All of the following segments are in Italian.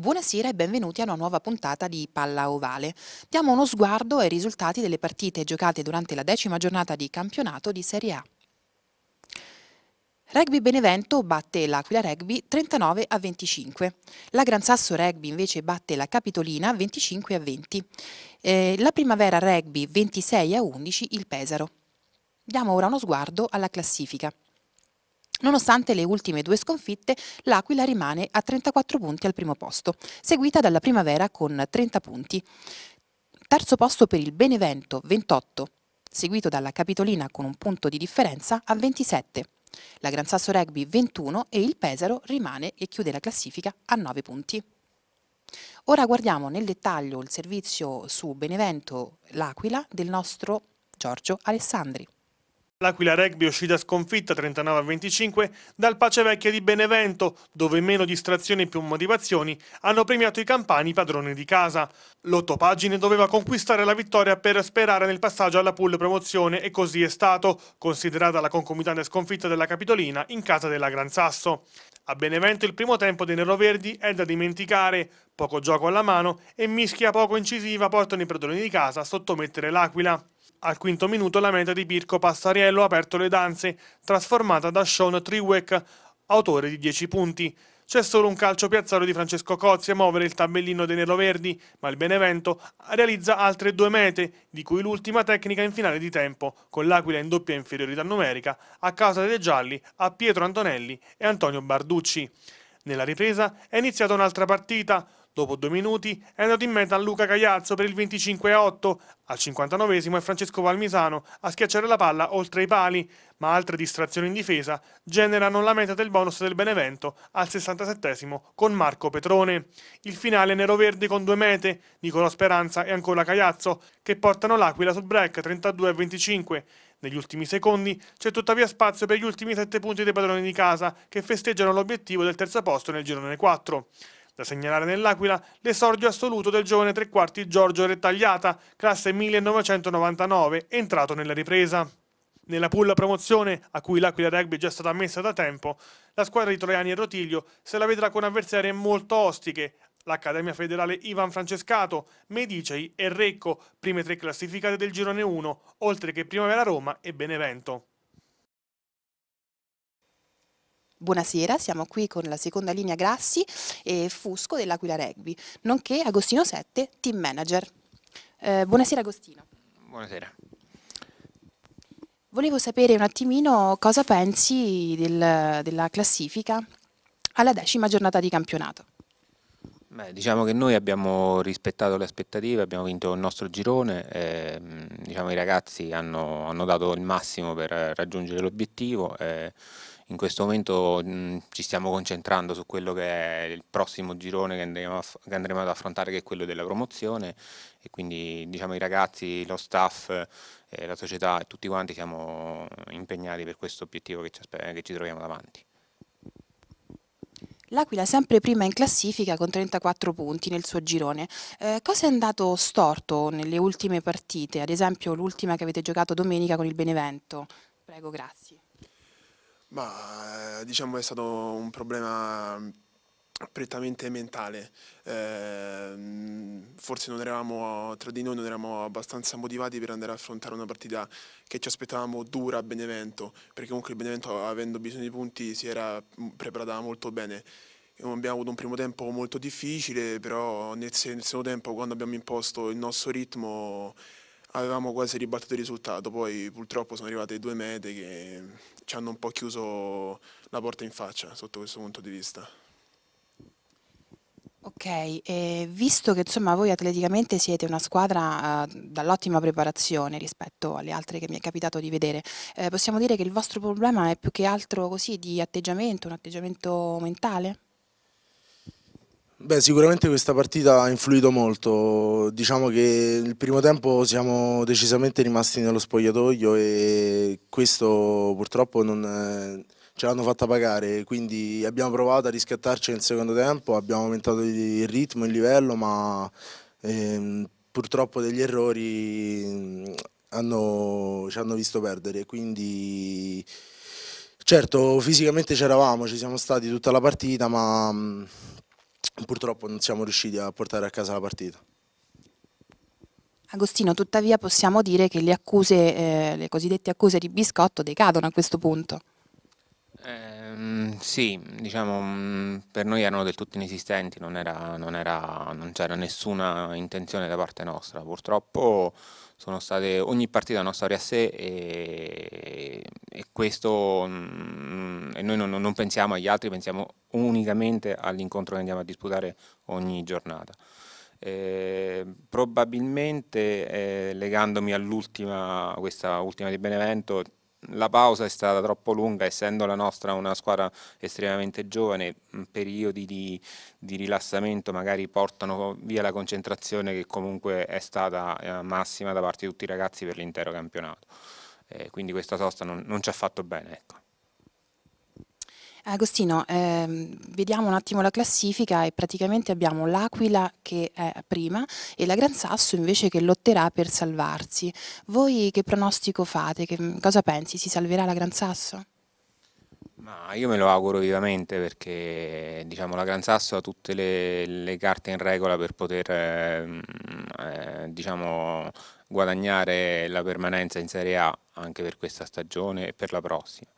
Buonasera e benvenuti a una nuova puntata di Palla Ovale. Diamo uno sguardo ai risultati delle partite giocate durante la decima giornata di campionato di Serie A. Rugby Benevento batte l'Aquila Rugby 39 a 25. La Gran Sasso Rugby invece batte la Capitolina 25 a 20. Eh, la Primavera Rugby 26 a 11 il Pesaro. Diamo ora uno sguardo alla classifica. Nonostante le ultime due sconfitte, l'Aquila rimane a 34 punti al primo posto, seguita dalla Primavera con 30 punti. Terzo posto per il Benevento, 28, seguito dalla Capitolina con un punto di differenza a 27. La Gran Sasso Rugby 21 e il Pesaro rimane e chiude la classifica a 9 punti. Ora guardiamo nel dettaglio il servizio su Benevento L'Aquila del nostro Giorgio Alessandri. L'Aquila Rugby è uscita sconfitta 39-25 dal Pace Vecchia di Benevento, dove meno distrazioni e più motivazioni hanno premiato i campani padroni di casa. L'otto pagine doveva conquistare la vittoria per sperare nel passaggio alla pool promozione e così è stato, considerata la concomitante sconfitta della Capitolina in casa della Gran Sasso. A Benevento il primo tempo dei neroverdi è da dimenticare, poco gioco alla mano e mischia poco incisiva portano i padroni di casa a sottomettere l'Aquila. Al quinto minuto la meta di Pirco Passariello ha aperto le danze, trasformata da Sean Triwek, autore di 10 punti. C'è solo un calcio piazzato di Francesco Cozzi a muovere il tabellino dei neroverdi, ma il Benevento realizza altre due mete, di cui l'ultima tecnica in finale di tempo, con l'Aquila in doppia inferiorità numerica, a causa dei gialli a Pietro Antonelli e Antonio Barducci. Nella ripresa è iniziata un'altra partita, Dopo due minuti è andato in meta Luca Cagliazzo per il 25 a 8. Al 59 è Francesco Valmisano a schiacciare la palla oltre i pali, ma altre distrazioni in difesa generano la meta del bonus del Benevento al 67 con Marco Petrone. Il finale nero-verde con due mete, Nicolò Speranza e ancora Cagliazzo, che portano l'Aquila sul break 32 a 25. Negli ultimi secondi c'è tuttavia spazio per gli ultimi sette punti dei padroni di casa che festeggiano l'obiettivo del terzo posto nel girone 4. Da segnalare nell'Aquila l'esordio assoluto del giovane tre quarti Giorgio Rettagliata, classe 1999, entrato nella ripresa. Nella pool promozione, a cui l'Aquila Rugby è già stata ammessa da tempo, la squadra di Troiani e Rotiglio se la vedrà con avversarie molto ostiche, l'Accademia Federale Ivan Francescato, Medicei e Recco, prime tre classificate del girone 1, oltre che Primavera Roma e Benevento. Buonasera, siamo qui con la seconda linea Grassi e Fusco dell'Aquila Rugby, nonché Agostino Sette, team manager. Eh, buonasera Agostino. Buonasera. Volevo sapere un attimino cosa pensi del, della classifica alla decima giornata di campionato. Beh, diciamo che noi abbiamo rispettato le aspettative, abbiamo vinto il nostro girone, e, ehm, diciamo, i ragazzi hanno, hanno, dato il massimo per raggiungere l'obiettivo. E eh, in questo momento mh, mm, ci stiamo concentrando su quello che è il prossimo girone che andremo, che andremo, ad affrontare, che è quello della promozione e quindi diciamo i ragazzi, lo staff, eh, la società e tutti quanti siamo impegnati per questo obiettivo che ci, che ci troviamo davanti. L'Aquila sempre prima in classifica con 34 punti nel suo girone. Eh, cosa è andato storto nelle ultime partite? Ad esempio l'ultima che avete giocato domenica con il Benevento. Prego, grazie. Ma eh, diciamo è stato un problema prettamente mentale, eh, forse non eravamo, tra di noi non eravamo abbastanza motivati per andare a affrontare una partita che ci aspettavamo dura a Benevento, perché comunque il Benevento avendo bisogno di punti si era mm, preparata molto bene. Abbiamo avuto un primo tempo molto difficile, però nel, nel secondo tempo quando abbiamo imposto il nostro ritmo avevamo quasi ribattuto il risultato, poi purtroppo sono arrivate due mete che ci hanno un po' chiuso la porta in faccia sotto questo punto di vista. Ok, e visto che insomma voi atleticamente siete una squadra eh, dall'ottima preparazione rispetto alle altre che mi è capitato di vedere, eh, possiamo dire che il vostro problema è più che altro così di atteggiamento, un atteggiamento mentale? Beh, sicuramente questa partita ha influito molto, diciamo che il primo tempo siamo decisamente rimasti nello spogliatoio e questo purtroppo non, eh, ce l'hanno fatta pagare, quindi abbiamo provato a riscattarci nel secondo tempo, abbiamo aumentato il ritmo, il livello, ma ehm, purtroppo degli errori mm, hanno, ci hanno visto perdere, quindi certo fisicamente c'eravamo, ci siamo stati tutta la partita, ma mm, purtroppo non siamo riusciti a portare a casa la partita. Agostino, tuttavia possiamo dire che le, accuse, eh, le cosiddette accuse di biscotto decadono a questo punto. Eh, sì, diciamo, mm, per noi erano del tutto inesistenti, non, c'era nessuna intenzione da parte nostra. Purtroppo sono state, ogni partita una storia a sé e, e questo, mm, e noi non, non pensiamo agli altri, pensiamo unicamente all'incontro che andiamo a disputare ogni giornata. Eh, probabilmente eh, legandomi all'ultima, questa ultima di Benevento, la pausa è stata troppo lunga, essendo la nostra una squadra estremamente giovane, mm, periodi di, di rilassamento magari portano via la concentrazione che comunque è stata eh, massima da parte di tutti i ragazzi per l'intero campionato. Eh, quindi questa sosta non, non ci ha fatto bene. Ecco. Agostino, ehm, vediamo un attimo la classifica e praticamente abbiamo l'Aquila che è prima e la Gran Sasso invece che lotterà per salvarsi. Voi che pronostico fate? Che, mm, cosa pensi? Si salverà la Gran Sasso? Ma io me lo auguro vivamente perché diciamo, la Gran Sasso ha tutte le, le carte in regola per poter ehm, eh, diciamo, guadagnare la permanenza in Serie A anche per questa stagione e per la prossima.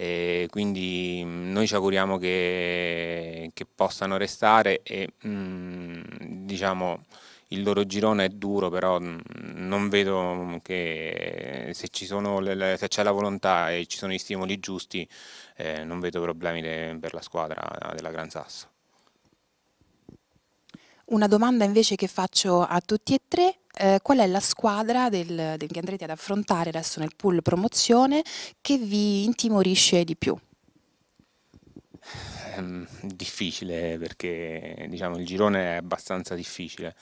E quindi mm, noi ci auguriamo che, che possano restare e mm, diciamo il loro girone è duro, però mm, non vedo che se, c'è la volontà e ci sono gli stimoli giusti, eh, non vedo problemi de, per la squadra della Gran Sasso. Una domanda invece che faccio a tutti e tre, eh, qual è la squadra del, del, che andrete ad affrontare adesso nel pool promozione che vi intimorisce di più? Ehm, difficile perché diciamo, il girone è abbastanza difficile.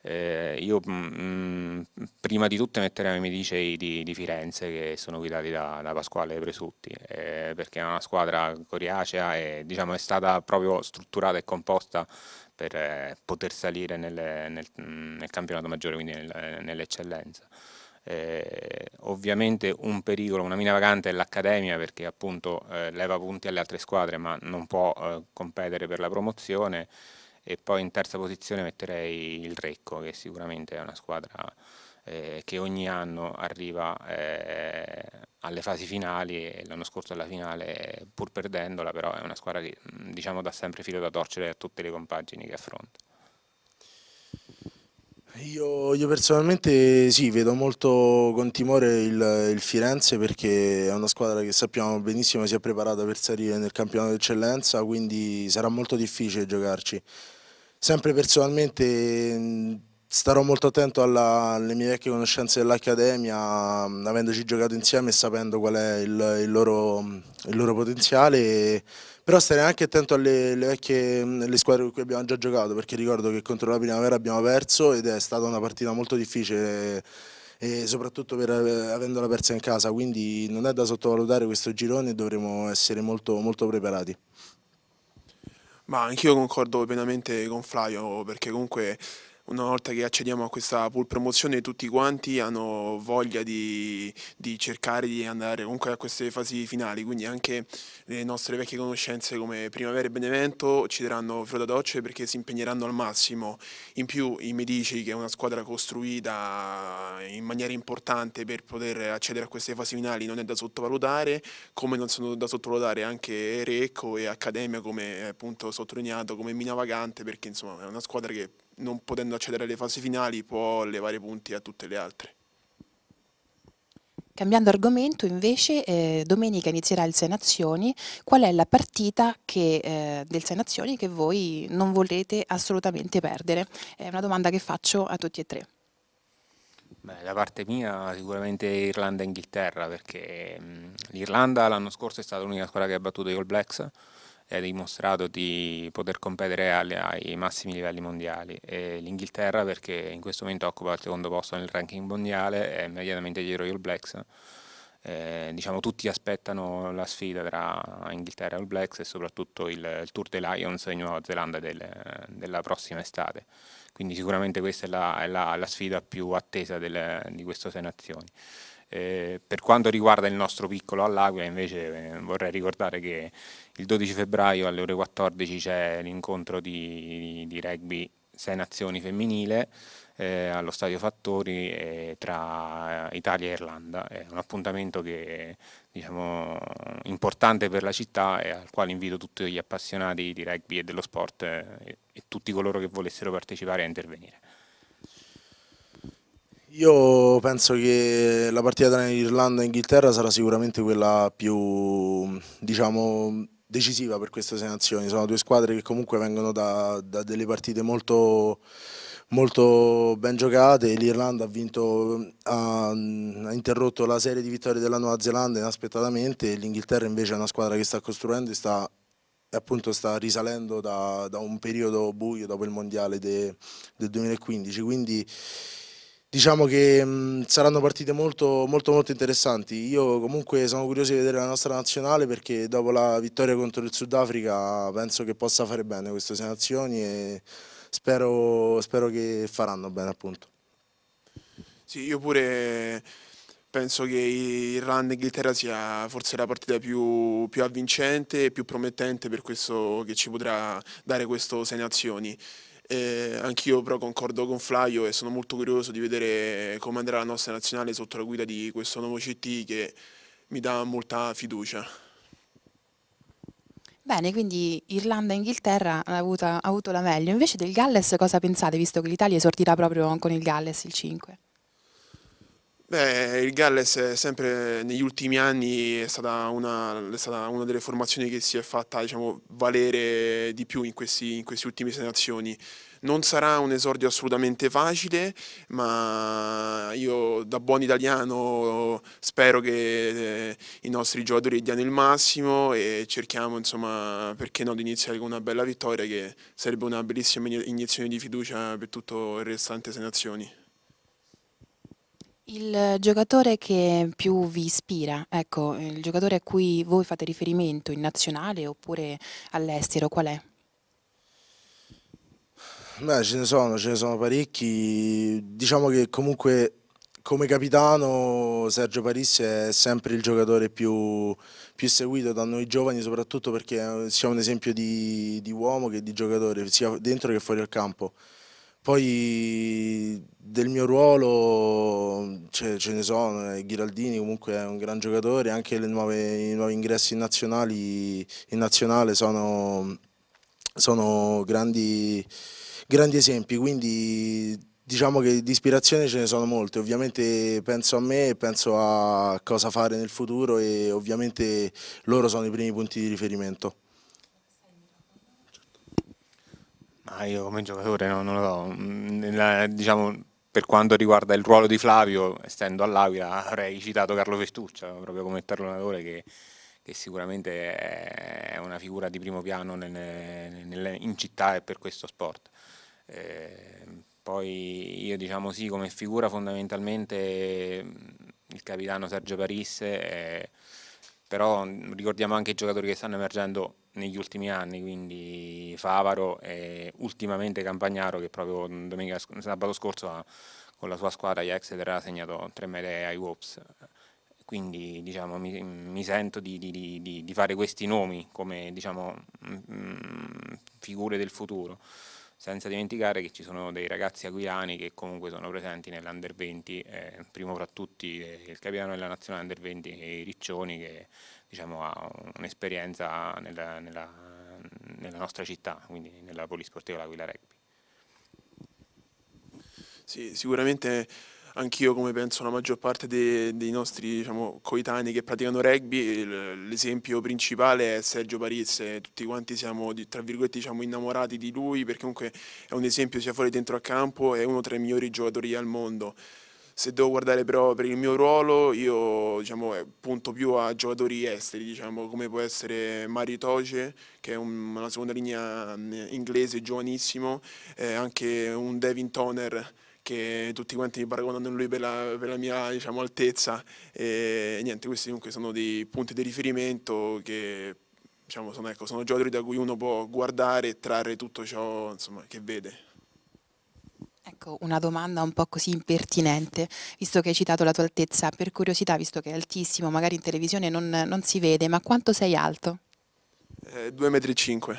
Eh, io mh, mm, mm, prima di tutto metterei i miei di, di, Firenze che sono guidati da, da Pasquale Presutti eh, perché è una squadra coriacea e diciamo, è stata proprio strutturata e composta per eh, poter salire nelle, nel, mm, nel, campionato maggiore, quindi nel, eh, nell'eccellenza. Eh, ovviamente un pericolo, una mina vagante è l'Accademia perché appunto eh, leva punti alle altre squadre ma non può competere per la promozione e poi in terza posizione metterei il Recco che sicuramente è una squadra eh, che ogni anno arriva eh, alle fasi finali e l'anno scorso alla finale pur perdendola però è una squadra che diciamo dà sempre filo da torcere a tutte le compagini che affronta. Io, io, personalmente sì, vedo molto con timore il, il, Firenze perché è una squadra che sappiamo benissimo si è preparata per salire nel campionato d'eccellenza, quindi sarà molto difficile giocarci. Sempre personalmente mm, starò molto attento alla, alle mie vecchie conoscenze dell'Accademia, mm, avendoci giocato insieme e sapendo qual è il, il, loro, mm, il loro, potenziale, e, però stare anche attento alle, alle vecchie alle squadre con cui abbiamo già giocato, perché ricordo che contro la Primavera abbiamo perso ed è stata una partita molto difficile eh, e soprattutto per eh, avendola persa in casa, quindi non è da sottovalutare questo girone e dovremo essere molto, molto preparati. Ma anch'io concordo pienamente con Flavio, perché comunque una volta che accediamo a questa pool promozione tutti quanti hanno voglia di, di, cercare di andare comunque a queste fasi finali, quindi anche le nostre vecchie conoscenze come Primavera e Benevento ci daranno froda docce perché si impegneranno al massimo. In più i Medici che è una squadra costruita in maniera importante per poter accedere a queste fasi finali non è da sottovalutare, come non sono da sottovalutare anche Recco e Accademia come appunto sottolineato come mina vagante perché insomma è una squadra che non potendo accedere alle fasi finali può levare punti a tutte le altre. Cambiando argomento invece, eh, domenica inizierà il 6 Nazioni, qual è la partita che, eh, del 6 Nazioni che voi non volete assolutamente perdere? È una domanda che faccio a tutti e tre. Beh, da parte mia sicuramente Irlanda e Inghilterra, perché mm, l'Irlanda l'anno scorso è stata l'unica squadra che ha battuto gli All Blacks, e ha dimostrato di poter competere ai, ai massimi livelli mondiali. E L'Inghilterra perché in questo momento occupa il secondo posto nel ranking mondiale e immediatamente dietro gli All Blacks. Eh, diciamo, tutti aspettano la sfida tra Inghilterra e All Blacks e soprattutto il, il Tour dei Lions in Nuova Zelanda del, della prossima estate. Quindi sicuramente questa è la, è la, la sfida più attesa del, di queste sei nazioni. Eh, per quanto riguarda il nostro piccolo all'Aquila, invece eh, vorrei ricordare che il 12 febbraio alle ore 14 c'è l'incontro di, di rugby 6 Nazioni femminile eh, allo Stadio Fattori eh, tra Italia e Irlanda. È un appuntamento che diciamo, importante per la città e al quale invito tutti gli appassionati di rugby e dello sport eh, e tutti coloro che volessero partecipare a intervenire. Io penso che la partita tra Irlanda e Inghilterra sarà sicuramente quella più diciamo, decisiva per queste nazioni. Sono due squadre che comunque vengono da, da delle partite molto, molto ben giocate. L'Irlanda ha, ha, ha interrotto la serie di vittorie della Nuova Zelanda inaspettatamente. L'Inghilterra invece è una squadra che sta costruendo e sta e appunto sta risalendo da, da, un periodo buio dopo il mondiale del 2015, quindi Diciamo che mh, mm, saranno partite molto, molto, molto interessanti, io comunque sono curioso di vedere la nostra nazionale perché dopo la vittoria contro il Sudafrica penso che possa fare bene queste nazioni e spero, spero che faranno bene appunto. Sì, io pure penso che Irlanda-Inghilterra sia forse la partita più, più avvincente e più promettente per questo che ci potrà dare questo 6 nazioni. Eh, anch'io però concordo con Flaio e sono molto curioso di vedere come andrà la nostra nazionale sotto la guida di questo nuovo CT che mi dà molta fiducia. Bene, quindi Irlanda e Inghilterra ha avuto, avuto la meglio. Invece del Galles cosa pensate, visto che l'Italia esordirà proprio con il Galles il 5? Beh, il Galles sempre negli ultimi anni è stata, una, è stata una, delle formazioni che si è fatta diciamo, valere di più in questi, in questi ultimi sei Non sarà un esordio assolutamente facile, ma io da buon italiano spero che eh, i nostri giocatori diano il massimo e cerchiamo, insomma, perché no, di iniziare con una bella vittoria che sarebbe una bellissima iniezione di fiducia per tutto il restante sei il giocatore che più vi ispira, ecco, il giocatore a cui voi fate riferimento in nazionale oppure all'estero, qual è? Beh, ce ne sono, ce ne sono parecchi. Diciamo che comunque come capitano Sergio Parissi è sempre il giocatore più, più, seguito da noi giovani, soprattutto perché sia un esempio di, di uomo che di giocatore, sia dentro che fuori al campo. Poi del mio ruolo ce, ce ne sono, eh, Ghiraldini comunque è un gran giocatore, anche nuove, i nuovi ingressi nazionali, in nazionale sono, sono grandi, grandi esempi, quindi diciamo che di ispirazione ce ne sono molte, ovviamente penso a me, penso a cosa fare nel futuro e ovviamente loro sono i primi punti di riferimento. Ma ah, io come giocatore no, non lo so. Nella, mm, diciamo, per quanto riguarda il ruolo di Flavio, essendo all'Aquila, avrei citato Carlo Vestuccia proprio come terronatore che, che, sicuramente è una figura di primo piano nel, nel, in città e per questo sport. Eh, poi io diciamo sì, come figura fondamentalmente mm, il capitano Sergio Parisse, eh, però ricordiamo anche i giocatori che stanno emergendo negli ultimi anni, quindi Favaro e ultimamente Campagnaro che proprio domenica, sabato scorso ha, con la sua squadra gli Exeter ha segnato tre medie ai Wops. Quindi diciamo, mi, mi, sento di, di, di, di, fare questi nomi come diciamo, mh, mm, mm, figure del futuro senza dimenticare che ci sono dei ragazzi aquilani che comunque sono presenti nell'Under 20, eh, primo fra tutti il capitano della nazionale Under 20 Riccioni che diciamo, ha un'esperienza nella, nella, nella, nostra città, quindi nella polisportiva L'Aquila Rugby. Sì, sicuramente anch'io come penso la maggior parte dei, dei nostri diciamo, coetanei che praticano rugby, l'esempio principale è Sergio Parizze, tutti quanti siamo tra virgolette diciamo, innamorati di lui perché comunque è un esempio sia fuori che dentro a campo, è uno tra i migliori giocatori al mondo se devo guardare però per il mio ruolo io diciamo, eh, punto più a giocatori esteri, diciamo, come può essere Mario Toce che è un, una seconda linea mm, inglese giovanissimo, eh, anche un Devin Toner che tutti quanti mi paragonano a lui per la, per la mia diciamo, altezza e niente, questi comunque sono dei punti di riferimento che diciamo, sono, ecco, sono giocatori da cui uno può guardare e trarre tutto ciò insomma, che vede. Ecco, una domanda un po' così impertinente, visto che hai citato la tua altezza, per curiosità, visto che è altissimo, magari in televisione non, non si vede, ma quanto sei alto? 2,5 eh,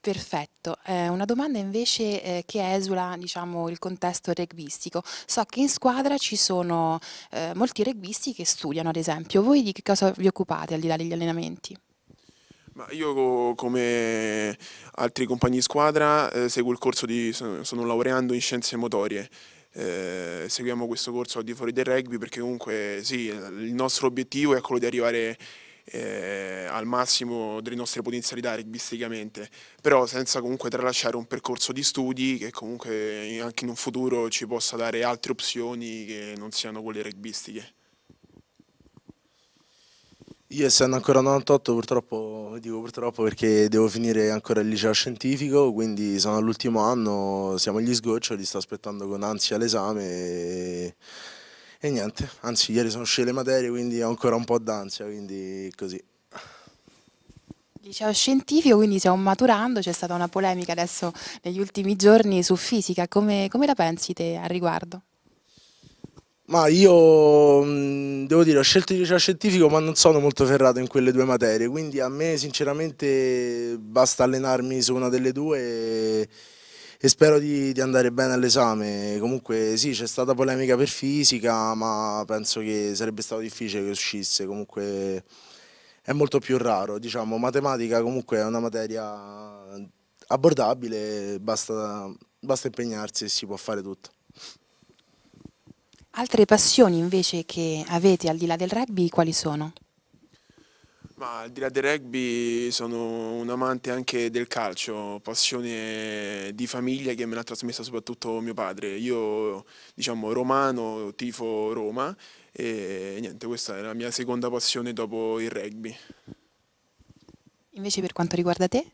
Perfetto, eh, una domanda invece eh, che esula diciamo, il contesto rugbyistico. So che in squadra ci sono eh, molti rugbyisti che studiano, ad esempio. Voi di che cosa vi occupate al di là degli allenamenti? Ma io come altri compagni di squadra eh, seguo il corso di, sono laureando in scienze motorie eh, seguiamo questo corso al di fuori del rugby perché comunque sì, il nostro obiettivo è quello di arrivare eh, al massimo delle nostre potenzialità rugbisticamente, però senza comunque tralasciare un percorso di studi che comunque anche in un futuro ci possa dare altre opzioni che non siano quelle rugbistiche. Io essendo ancora 98 purtroppo, dico purtroppo perché devo finire ancora il liceo scientifico, quindi sono all'ultimo anno, siamo agli sgoccioli, sto aspettando con ansia l'esame e, e, niente, anzi ieri sono uscite le materie quindi ho ancora un po' d'ansia, quindi così. Liceo scientifico, quindi stiamo maturando, c'è stata una polemica adesso negli ultimi giorni su fisica, come, come la pensi te al riguardo? Ma io mm, devo dire, ho scelto il liceo scientifico ma non sono molto ferrato in quelle due materie, quindi a me sinceramente basta allenarmi su una delle due e, spero di, di, andare bene all'esame. Comunque sì, c'è stata polemica per fisica, ma penso che sarebbe stato difficile che uscisse, comunque è molto più raro. Diciamo, matematica comunque è una materia abbordabile, basta, basta impegnarsi e si può fare tutto. Altre passioni invece che avete al di là del rugby quali sono? Ma al di là del rugby sono un amante anche del calcio, passione di famiglia che me l'ha trasmessa soprattutto mio padre. Io, diciamo, romano, tifo Roma e niente, questa è la mia seconda passione dopo il rugby. Invece per quanto riguarda te?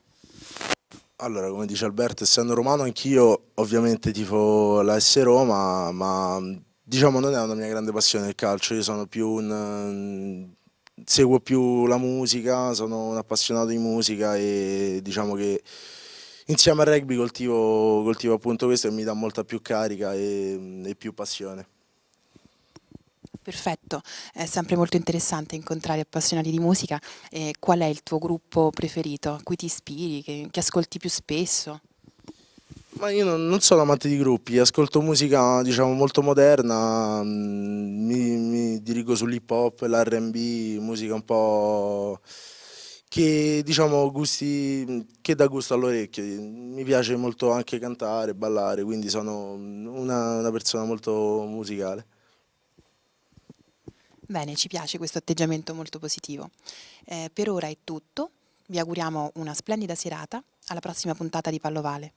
Allora, come dice Alberto, essendo romano anch'io ovviamente tifo la S Roma, ma diciamo non è una mia grande passione il calcio, io sono più un ehm, seguo più la musica, sono un appassionato di musica e diciamo che insieme al rugby coltivo, coltivo appunto questo e mi dà molta più carica e, e più passione. Perfetto, è sempre molto interessante incontrare appassionati di musica. E qual è il tuo gruppo preferito? A cui ti ispiri? Che, che ascolti più spesso? Ma io non, non, sono amante di gruppi, ascolto musica diciamo molto moderna, mm, mi, mi dirigo sull'hip hop, l'RB, musica un po' che diciamo gusti che dà gusto all'orecchio. Mi piace molto anche cantare, ballare, quindi sono una, una persona molto musicale. Bene, ci piace questo atteggiamento molto positivo. Eh, per ora è tutto, vi auguriamo una splendida serata, alla prossima puntata di Pallovale.